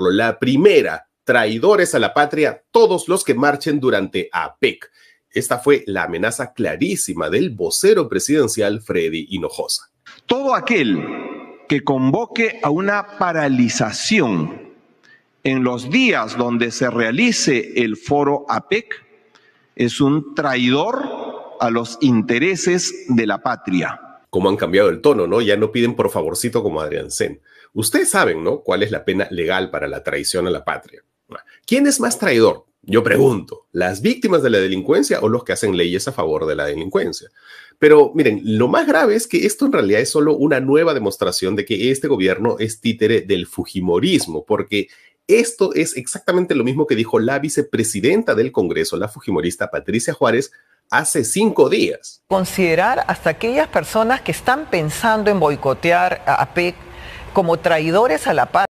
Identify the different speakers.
Speaker 1: La primera, traidores a la patria, todos los que marchen durante APEC. Esta fue la amenaza clarísima del vocero presidencial Freddy Hinojosa. Todo aquel
Speaker 2: que convoque a una paralización en los días donde se realice el foro APEC es
Speaker 1: un traidor a los intereses de la patria cómo han cambiado el tono, ¿no? Ya no piden por favorcito como Adrián Sen. Ustedes saben, ¿no? ¿Cuál es la pena legal para la traición a la patria? ¿Quién es más traidor? Yo pregunto, ¿las víctimas de la delincuencia o los que hacen leyes a favor de la delincuencia? Pero miren, lo más grave es que esto en realidad es solo una nueva demostración de que este gobierno es títere del Fujimorismo, porque esto es exactamente lo mismo que dijo la vicepresidenta del Congreso, la Fujimorista Patricia Juárez, hace cinco días.
Speaker 3: Considerar hasta aquellas personas que están pensando en boicotear a PEC como traidores a la paz.